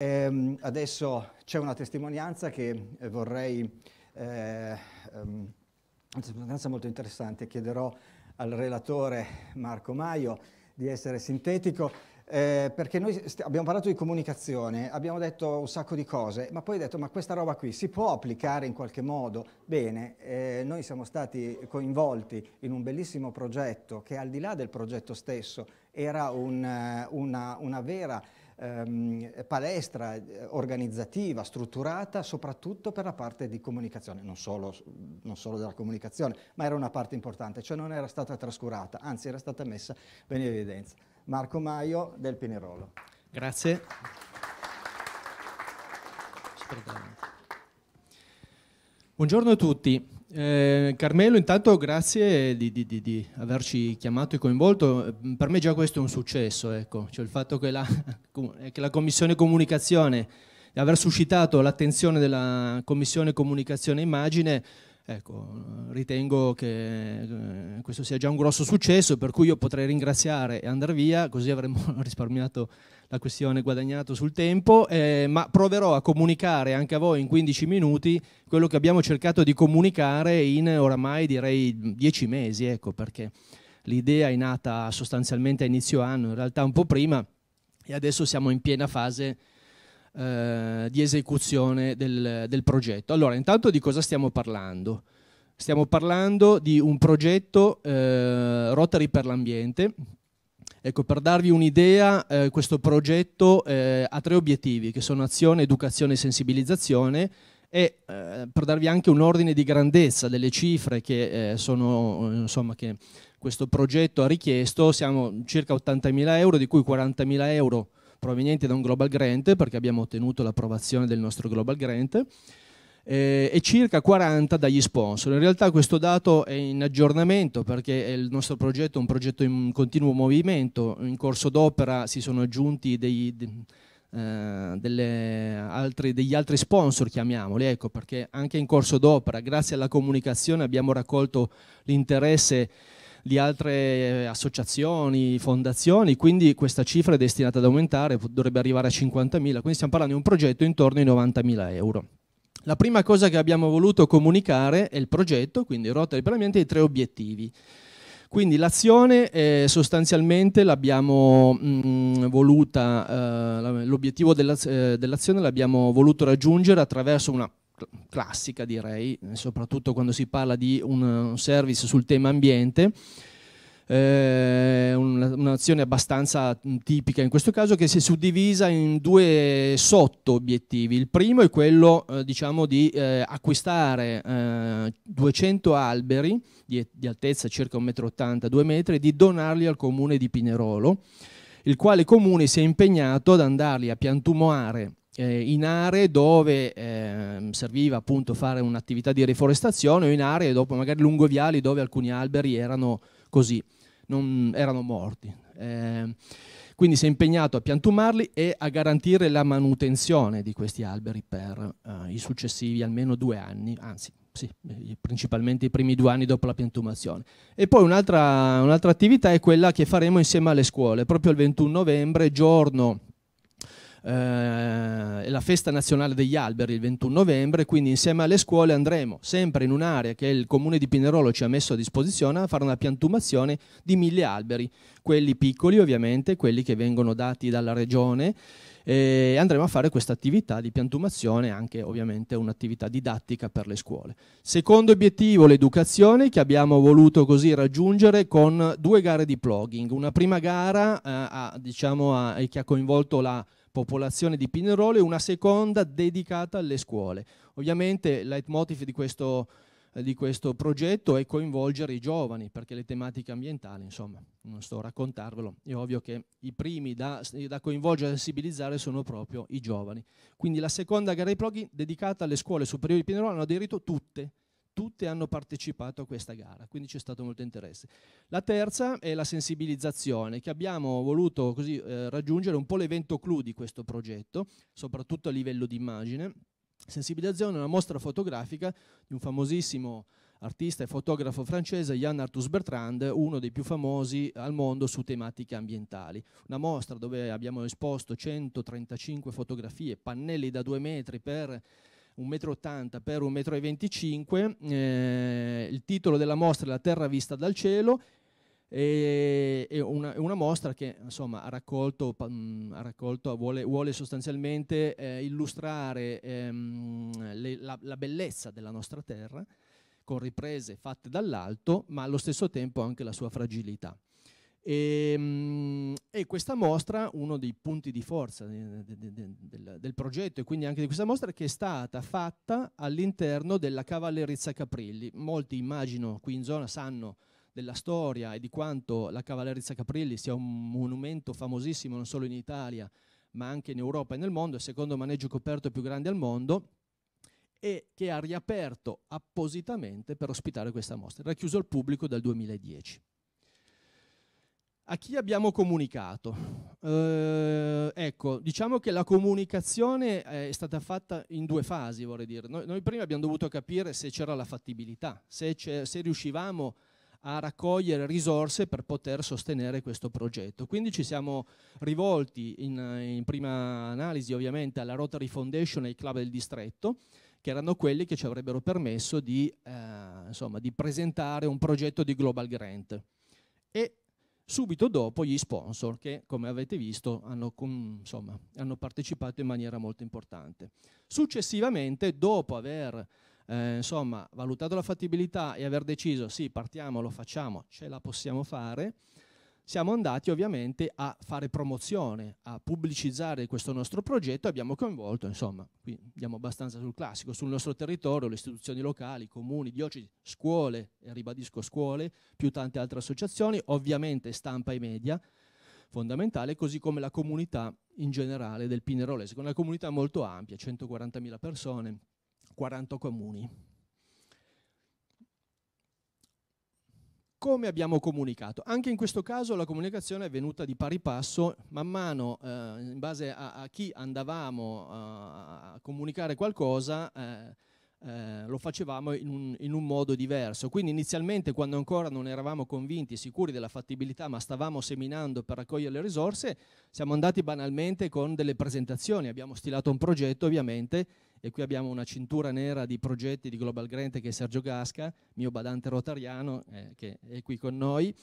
Ehm, adesso c'è una testimonianza che eh, vorrei, eh, ehm, una testimonianza molto interessante, chiederò al relatore Marco Maio di essere sintetico, eh, perché noi abbiamo parlato di comunicazione, abbiamo detto un sacco di cose, ma poi ho detto ma questa roba qui si può applicare in qualche modo? Bene, eh, noi siamo stati coinvolti in un bellissimo progetto che al di là del progetto stesso era un, eh, una, una vera ehm, palestra eh, organizzativa, strutturata, soprattutto per la parte di comunicazione, non solo, non solo, della comunicazione, ma era una parte importante, cioè non era stata trascurata, anzi era stata messa bene in evidenza. Marco Maio del Pinerolo. Grazie. Buongiorno a tutti. Eh, Carmelo, intanto grazie di, di, di, di, averci chiamato e coinvolto. Eh, per me già questo è un successo, ecco. cioè il fatto che la, eh, che la Commissione Comunicazione, aver suscitato l'attenzione della Commissione Comunicazione e Immagine, Ecco, ritengo che eh, questo sia già un grosso successo, per cui io potrei ringraziare e andare via, così avremmo risparmiato la questione guadagnato sul tempo, eh, ma proverò a comunicare anche a voi in 15 minuti quello che abbiamo cercato di comunicare in oramai direi 10 mesi, ecco perché l'idea è nata sostanzialmente a inizio anno, in realtà un po' prima e adesso siamo in piena fase eh, di esecuzione del, del progetto. Allora, intanto di cosa stiamo parlando? Stiamo parlando di un progetto eh, Rotary per l'ambiente Ecco, per darvi un'idea, eh, questo progetto eh, ha tre obiettivi, che sono azione, educazione e sensibilizzazione, e eh, per darvi anche un ordine di grandezza delle cifre che, eh, sono, eh, insomma, che questo progetto ha richiesto, siamo circa 80.000 euro, di cui 40.000 euro provenienti da un Global Grant, perché abbiamo ottenuto l'approvazione del nostro Global Grant, eh, e circa 40 dagli sponsor. In realtà questo dato è in aggiornamento perché il nostro progetto è un progetto in continuo movimento, in corso d'opera si sono aggiunti dei, eh, altri, degli altri sponsor, chiamiamoli, ecco, perché anche in corso d'opera, grazie alla comunicazione, abbiamo raccolto l'interesse di altre associazioni, fondazioni, quindi questa cifra è destinata ad aumentare, dovrebbe arrivare a 50.000, quindi stiamo parlando di un progetto intorno ai 90.000 euro. La prima cosa che abbiamo voluto comunicare è il progetto, quindi Rotta per l'Ambiente, e i tre obiettivi. Quindi l'azione eh, sostanzialmente l'abbiamo mm, voluta, eh, l'obiettivo eh, dell'azione l'abbiamo voluto raggiungere attraverso una classica direi, soprattutto quando si parla di un service sul tema ambiente, eh, un'azione abbastanza tipica in questo caso che si è suddivisa in due sotto obiettivi. Il primo è quello eh, diciamo di eh, acquistare 200 eh, alberi di, di altezza circa 1,80 m, 2 m e di donarli al comune di Pinerolo, il quale comune si è impegnato ad andarli a piantumoare eh, in aree dove eh, serviva appunto fare un'attività di riforestazione o in aree dopo magari lungoviali dove alcuni alberi erano così non erano morti. Eh, quindi si è impegnato a piantumarli e a garantire la manutenzione di questi alberi per eh, i successivi almeno due anni, anzi sì, principalmente i primi due anni dopo la piantumazione. E poi un'altra, un'altra attività è quella che faremo insieme alle scuole, proprio il 21 novembre, giorno eh, la festa nazionale degli alberi il 21 novembre, quindi insieme alle scuole andremo sempre in un'area che il comune di Pinerolo ci ha messo a disposizione a fare una piantumazione di mille alberi, quelli piccoli ovviamente, quelli che vengono dati dalla regione e andremo a fare questa attività di piantumazione, anche ovviamente un'attività didattica per le scuole. Secondo obiettivo l'educazione che abbiamo voluto così raggiungere con due gare di plugging, una prima gara eh, a, diciamo, a, che ha coinvolto la popolazione di Pinerolo e una seconda dedicata alle scuole. Ovviamente il leitmotiv di questo, eh, di questo progetto è coinvolgere i giovani, perché le tematiche ambientali, insomma, non sto a raccontarvelo, è ovvio che i primi da, da coinvolgere e sensibilizzare sono proprio i giovani. Quindi la seconda gara di proghi dedicata alle scuole superiori di Pinerolo hanno aderito tutte, tutte hanno partecipato a questa gara, quindi c'è stato molto interesse. La terza è la sensibilizzazione, che abbiamo voluto così eh, raggiungere un po' l'evento clou di questo progetto, soprattutto a livello di immagine. Sensibilizzazione è una mostra fotografica di un famosissimo artista e fotografo francese Jan Artus Bertrand, uno dei più famosi al mondo su tematiche ambientali. Una mostra dove abbiamo esposto 135 fotografie, pannelli da due metri per 1,80 m per 1,25 m. Eh, il titolo della mostra è La Terra vista dal cielo. È una, una, mostra che insomma, ha raccolto, mh, mm, ha raccolto vuole, vuole, sostanzialmente eh, illustrare ehm, le, la, la bellezza della nostra terra con riprese fatte dall'alto, ma allo stesso tempo anche la sua fragilità. E, ehm, e, questa mostra, uno dei punti di forza de, de, de, del, del, progetto e quindi anche di questa mostra, che è stata fatta all'interno della Cavallerizza Caprilli. Molti immagino qui in zona sanno della storia e di quanto la Cavallerizza Caprilli sia un monumento famosissimo non solo in Italia ma anche in Europa e nel mondo, è il secondo maneggio coperto più grande al mondo e che ha riaperto appositamente per ospitare questa mostra. Era chiuso al pubblico dal 2010. A chi abbiamo comunicato? Eh, ecco, diciamo che la comunicazione è stata fatta in due fasi, vorrei dire. Noi, noi prima abbiamo dovuto capire se c'era la fattibilità, se, se riuscivamo a raccogliere risorse per poter sostenere questo progetto. Quindi ci siamo rivolti in, in prima analisi ovviamente alla Rotary Foundation e ai club del distretto, che erano quelli che ci avrebbero permesso di, eh, insomma, di presentare un progetto di Global Grant. E subito dopo gli sponsor che, come avete visto, hanno, insomma, hanno partecipato in maniera molto importante. Successivamente, dopo aver eh, insomma, valutato la fattibilità e aver deciso sì, partiamo, lo facciamo, ce la possiamo fare, siamo andati ovviamente a fare promozione, a pubblicizzare questo nostro progetto, abbiamo coinvolto, insomma, qui andiamo abbastanza sul classico, sul nostro territorio, le istituzioni locali, comuni, diocesi, scuole, e ribadisco scuole, più tante altre associazioni, ovviamente stampa e media, fondamentale, così come la comunità in generale del Pinerolese, con una comunità molto ampia, 140.000 persone, 40 comuni. Come abbiamo comunicato? Anche in questo caso la comunicazione è venuta di pari passo, man mano eh, in base a, a chi andavamo a, eh, a comunicare qualcosa eh, eh, lo facevamo in un, in un, modo diverso. Quindi inizialmente quando ancora non eravamo convinti, sicuri della fattibilità, ma stavamo seminando per raccogliere le risorse, siamo andati banalmente con delle presentazioni, abbiamo stilato un progetto ovviamente e qui abbiamo una cintura nera di progetti di Global Grant che è Sergio Gasca, mio badante rotariano eh, che è qui con noi.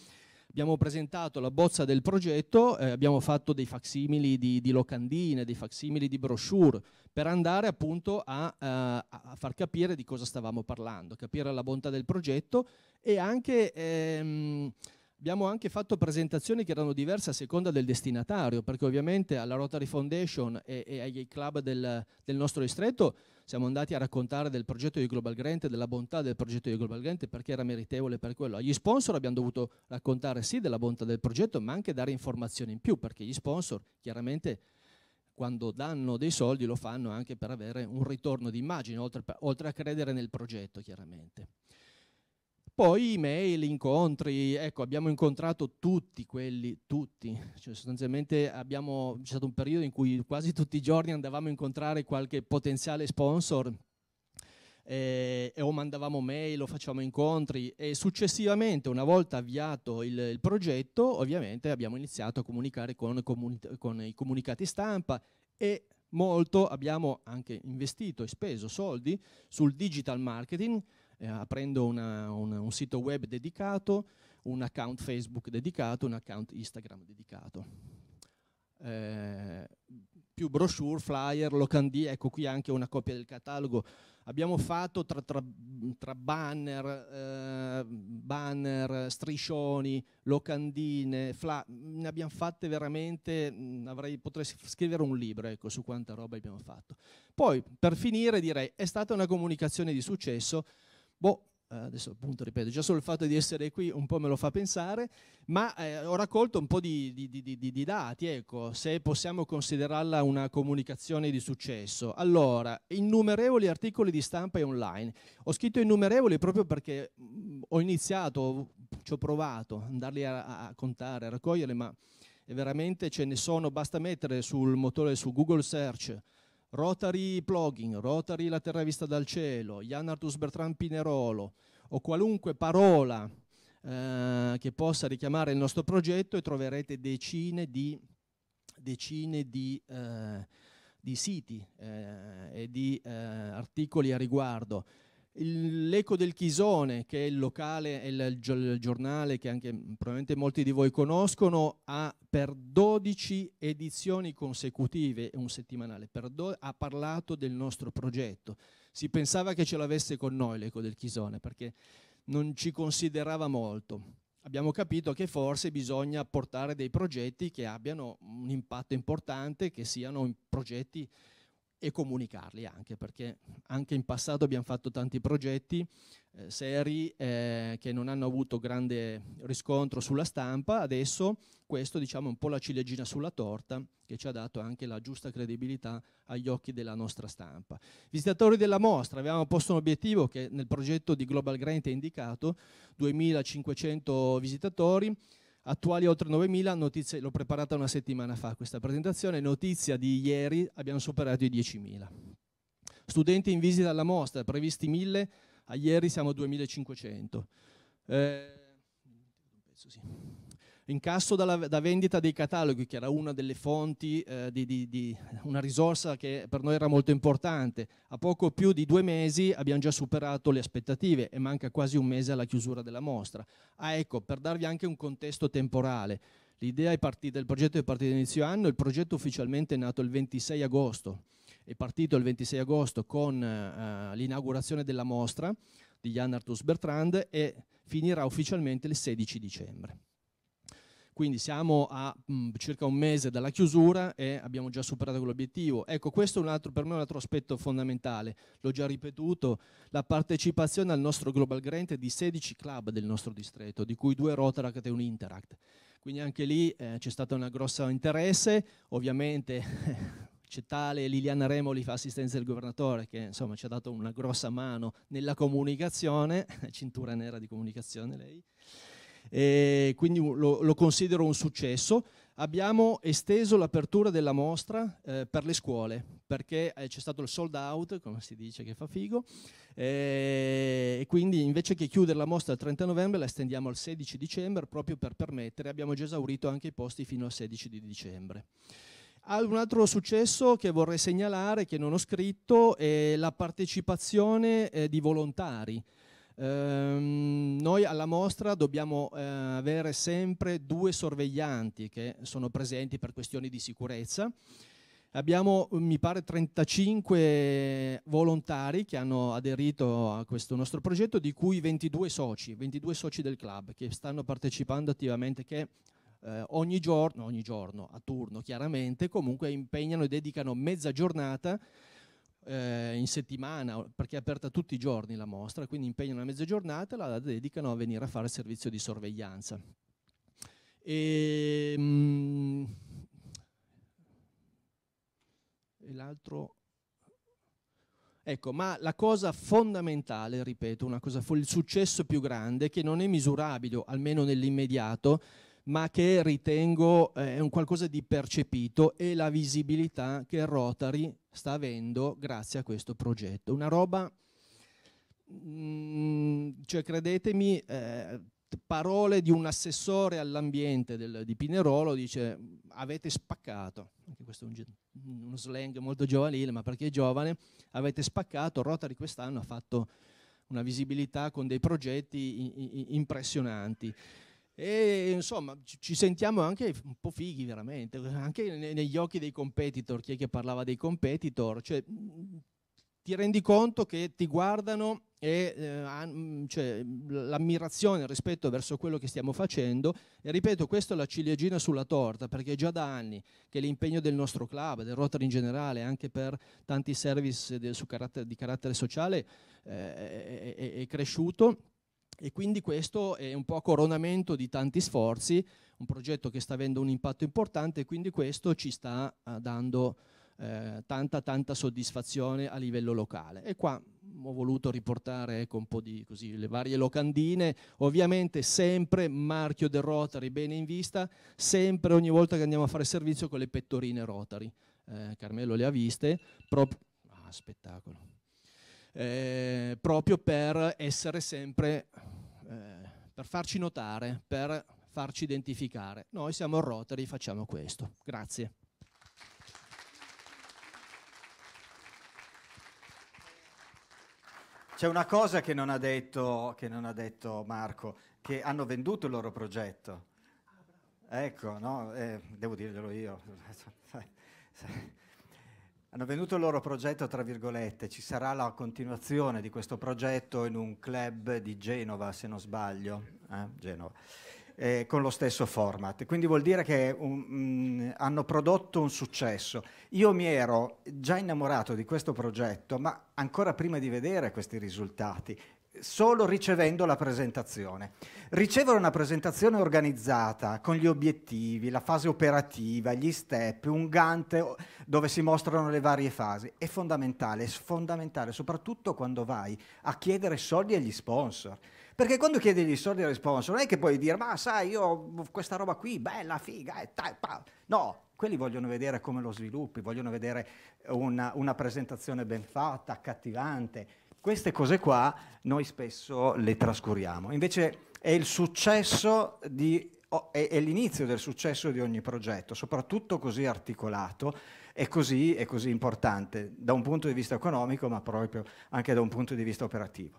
Abbiamo presentato la bozza del progetto, eh, abbiamo fatto dei facsimili di, di, locandine, dei facsimili di brochure per andare appunto a, a, eh, a, far capire di cosa stavamo parlando, capire la bontà del progetto e anche... Ehm, Abbiamo anche fatto presentazioni che erano diverse a seconda del destinatario, perché ovviamente alla Rotary Foundation e, e ai club del, del, nostro distretto siamo andati a raccontare del progetto di Global Grant, della bontà del progetto di Global Grant, perché era meritevole per quello. Agli sponsor abbiamo dovuto raccontare sì della bontà del progetto, ma anche dare informazioni in più, perché gli sponsor chiaramente quando danno dei soldi lo fanno anche per avere un ritorno di immagine, oltre, oltre a credere nel progetto chiaramente. Poi email, incontri, ecco, abbiamo incontrato tutti quelli, tutti, cioè sostanzialmente abbiamo, c'è stato un periodo in cui quasi tutti i giorni andavamo a incontrare qualche potenziale sponsor eh, o mandavamo mail o facevamo incontri e successivamente una volta avviato il, il progetto ovviamente abbiamo iniziato a comunicare con, con i comunicati stampa e molto abbiamo anche investito e speso soldi sul digital marketing eh, aprendo una, una, un sito web dedicato, un account Facebook dedicato, un account Instagram dedicato. Eh, più brochure, flyer, locandie, ecco qui anche una copia del catalogo. Abbiamo fatto tra, tra, tra banner, eh, banner, striscioni, locandine, fla, ne abbiamo fatte veramente, mm, avrei, potrei scrivere un libro ecco, su quanta roba abbiamo fatto. Poi per finire direi è stata una comunicazione di successo Boh, eh, adesso appunto ripeto, già solo il fatto di essere qui un po' me lo fa pensare, ma eh, ho raccolto un po' di, di, di, di, dati, ecco, se possiamo considerarla una comunicazione di successo. Allora, innumerevoli articoli di stampa e online. Ho scritto innumerevoli proprio perché mm, ho iniziato, ci ho provato ad andarli a, a contare, a raccogliere, ma eh, veramente ce ne sono, basta mettere sul motore, su Google Search, Rotary Plogging, Rotary La Terra Vista dal Cielo, Jan Artus Bertrand Pinerolo o qualunque parola eh, che possa richiamare il nostro progetto e troverete decine di, decine di, eh, di siti eh, e di eh, articoli a riguardo. L'Eco del Chisone, che è il locale, è il, giornale che anche probabilmente molti di voi conoscono, ha per 12 edizioni consecutive, un settimanale, do, ha parlato del nostro progetto. Si pensava che ce l'avesse con noi l'Eco del Chisone, perché non ci considerava molto abbiamo capito che forse bisogna portare dei progetti che abbiano un impatto importante, che siano progetti e comunicarli anche, perché anche in passato abbiamo fatto tanti progetti eh, seri eh, che non hanno avuto grande riscontro sulla stampa, adesso questo diciamo è un po' la ciliegina sulla torta che ci ha dato anche la giusta credibilità agli occhi della nostra stampa. Visitatori della mostra, avevamo posto un obiettivo che nel progetto di Global Grant è indicato, 2500 visitatori, attuali oltre 9.000, notizie, l'ho preparata una settimana fa questa presentazione, notizia di ieri abbiamo superato i 10.000. Studenti in visita alla mostra, previsti 1.000, a ieri siamo 2.500. Eh, Incasso dalla, da vendita dei cataloghi, che era una delle fonti, eh, di, di, di una risorsa che per noi era molto importante. A poco più di due mesi abbiamo già superato le aspettative e manca quasi un mese alla chiusura della mostra. Ah, ecco, per darvi anche un contesto temporale, l'idea partita, il progetto è partito inizio anno, il progetto ufficialmente è nato il 26 agosto, è partito il 26 agosto con eh, l'inaugurazione della mostra di Jan Artus Bertrand e finirà ufficialmente il 16 dicembre. Quindi siamo a mh, mm, circa un mese dalla chiusura e abbiamo già superato quell'obiettivo. Ecco, questo è un altro, per me è un altro aspetto fondamentale, l'ho già ripetuto, la partecipazione al nostro Global Grant è di 16 club del nostro distretto, di cui due Rotaract e un Interact. Quindi anche lì eh, c'è stato un grosso interesse, ovviamente c'è Tale Liliana Remoli fa assistenza del governatore che insomma ci ha dato una grossa mano nella comunicazione, cintura nera di comunicazione lei e eh, quindi lo, lo considero un successo. Abbiamo esteso l'apertura della mostra eh, per le scuole, perché eh, c'è stato il sold out, come si dice che fa figo, eh, e quindi invece che chiudere la mostra il 30 novembre la estendiamo al 16 dicembre proprio per permettere, abbiamo già esaurito anche i posti fino al 16 di dicembre. Un altro successo che vorrei segnalare, che non ho scritto, è la partecipazione eh, di volontari Ehm, noi alla mostra dobbiamo eh, avere sempre due sorveglianti che sono presenti per questioni di sicurezza. Abbiamo, mi pare, 35 volontari che hanno aderito a questo nostro progetto, di cui 22 soci, 22 soci del club che stanno partecipando attivamente, che eh, ogni giorno, ogni giorno, a turno chiaramente, comunque impegnano e dedicano mezza giornata eh, in settimana, perché è aperta tutti i giorni la mostra, quindi impegnano una mezza giornata e la dedicano a venire a fare servizio di sorveglianza. E, ehm, mh, e l'altro... Ecco, ma la cosa fondamentale, ripeto, cosa, il successo più grande, che non è misurabile, almeno nell'immediato, ma che ritengo eh, è un qualcosa di percepito e la visibilità che Rotary sta avendo grazie a questo progetto. Una roba, mm, cioè credetemi, eh, parole di un assessore all'ambiente del, di Pinerolo, dice avete spaccato, anche questo è un, uno slang molto giovanile, ma perché è giovane, avete spaccato, Rotary quest'anno ha fatto una visibilità con dei progetti i, i, impressionanti. E insomma, ci sentiamo anche un po' fighi veramente, anche negli occhi dei competitor, chi è che parlava dei competitor, cioè ti rendi conto che ti guardano e eh, cioè, l'ammirazione, il rispetto verso quello che stiamo facendo e ripeto, questa è la ciliegina sulla torta perché è già da anni che l'impegno del nostro club, del Rotary in generale, anche per tanti service di, carattere, di carattere sociale eh, è, è, è cresciuto e quindi questo è un po' coronamento di tanti sforzi, un progetto che sta avendo un impatto importante e quindi questo ci sta eh, dando eh, tanta tanta soddisfazione a livello locale. E qua ho voluto riportare ecco, un po' di così, le varie locandine, ovviamente sempre marchio del Rotary bene in vista, sempre ogni volta che andiamo a fare servizio con le pettorine Rotary. Eh, Carmelo le ha viste, proprio... Ah, spettacolo! Eh, proprio per essere sempre eh, per farci notare, per farci identificare. Noi siamo il Rotary, facciamo questo. Grazie. C'è una cosa che non, detto, che non, ha detto, Marco, che hanno venduto il loro progetto. Ah, ecco, no? eh, devo dirglielo io. hanno venduto il loro progetto, tra virgolette, ci sarà la continuazione di questo progetto in un club di Genova, se non sbaglio, eh? Genova. Eh, con lo stesso format. Quindi vuol dire che um, mm, hanno prodotto un successo. Io mi ero già innamorato di questo progetto, ma ancora prima di vedere questi risultati, solo ricevendo la presentazione. Ricevere una presentazione organizzata con gli obiettivi, la fase operativa, gli step, un gante dove si mostrano le varie fasi è fondamentale, è fondamentale soprattutto quando vai a chiedere soldi agli sponsor. Perché quando chiedi gli soldi agli sponsor non è che puoi dire ma sai io ho questa roba qui, bella, figa, e tal, pa. no, quelli vogliono vedere come lo sviluppi, vogliono vedere una, una presentazione ben fatta, accattivante, queste cose qua noi spesso le trascuriamo. Invece è il successo di è, l'inizio del successo di ogni progetto, soprattutto così articolato e così, così importante da un punto di vista economico, ma proprio anche da un punto di vista operativo.